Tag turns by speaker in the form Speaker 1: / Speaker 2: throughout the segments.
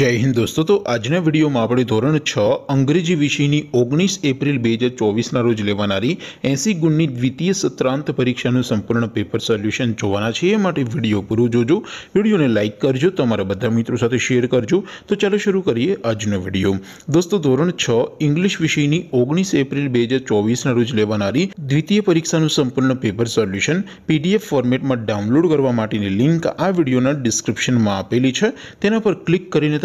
Speaker 1: જય હિન્દ દોસ્તો તો આજના વિડીયોમાં આપણે ધોરણ છ અંગ્રેજી વિષયની ઓગણીસ એપ્રિલ બે હજાર ચોવીસના રોજ લેવાનારી એંસી ગુણની દ્વિતીય સત્રાંત પરીક્ષાનું સંપૂર્ણ પેપર સોલ્યુશન જોવાના છે એ માટે વિડીયો પૂરું જોજો વિડીયોને લાઇક કરજો તમારા બધા મિત્રો સાથે શેર કરજો તો ચાલો શરૂ કરીએ આજનો વિડીયો દોસ્તો ધોરણ છ ઇંગ્લિશ વિષયની ઓગણીસ એપ્રિલ બે હજાર ચોવીસના રોજ લેવાનારી દ્વિતીય પરીક્ષાનું સંપૂર્ણ પેપર સોલ્યુશન પીડીએફ ફોર્મેટમાં ડાઉનલોડ કરવા માટેની લિંક આ વિડીયોના ડિસ્ક્રિપ્શનમાં આપેલી છે તેના પર ક્લિક કરીને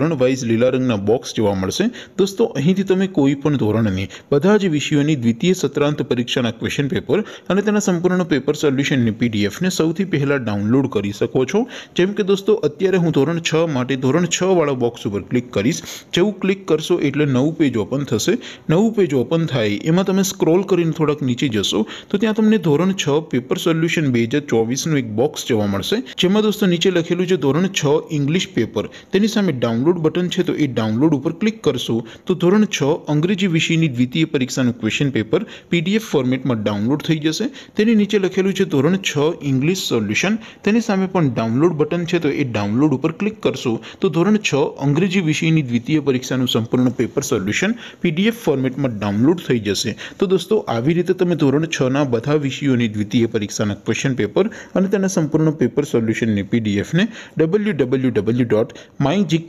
Speaker 1: ધોરણ वाइज લિલારંગના બોક્સ જોવા મળશે દોસ્તો અહીંથી તમે કોઈપણ ધોરણની બધા જ વિષયોની દ્વિતીય સત્રાંત પરીક્ષાના ક્વેશ્ચન પેપર અને તેના સંપૂર્ણનો પેપર સોલ્યુશનની પીડીએફ ને સૌથી પહેલા ડાઉનલોડ કરી શકો છો જેમ કે દોસ્તો અત્યારે હું ધોરણ 6 માટે ધોરણ 6 વાળો બોક્સ ઉપર ક્લિક કરીશ જેવું ક્લિક કરશો એટલે નવું પેજ ઓપન થશે નવું પેજ ઓપન થાય એમાં તમે સ્ક્રોલ કરીને થોડક નીચે જશો તો ત્યાં તમને ધોરણ 6 પેપર સોલ્યુશન 2024 નું એક બોક્સ જોવા મળશે જેમમાં દોસ્તો નીચે લખેલું છે ધોરણ 6 ઇંગ્લિશ પેપર તેની સાથે ડાઉનલોડ ડાઉનલોડ બટન છે તો ઈ ડાઉનલોડ ઉપર ક્લિક કરશું તો ધોરણ 6 અંગ્રેજી વિષયની દ્વિતીય પરીક્ષાનું ક્વેશ્ચન પેપર પીડીએફ ફોર્મેટમાં ડાઉનલોડ થઈ જશે તેની નીચે લખેલું છે ધોરણ 6 ઇંગ્લિશ સોલ્યુશન તેની સામે પણ ડાઉનલોડ બટન છે તો ઈ ડાઉનલોડ ઉપર ક્લિક કરશું તો ધોરણ 6 અંગ્રેજી વિષયની દ્વિતીય પરીક્ષાનું સંપૂર્ણ પેપર સોલ્યુશન પીડીએફ ફોર્મેટમાં ડાઉનલોડ થઈ જશે તો દોસ્તો આવી રીતે તમે ધોરણ 6 ના બધા વિષયોની દ્વિતીય પરીક્ષાનું ક્વેશ્ચન પેપર અને તેના સંપૂર્ણ પેપર સોલ્યુશન ને પીડીએફ ને www.mygk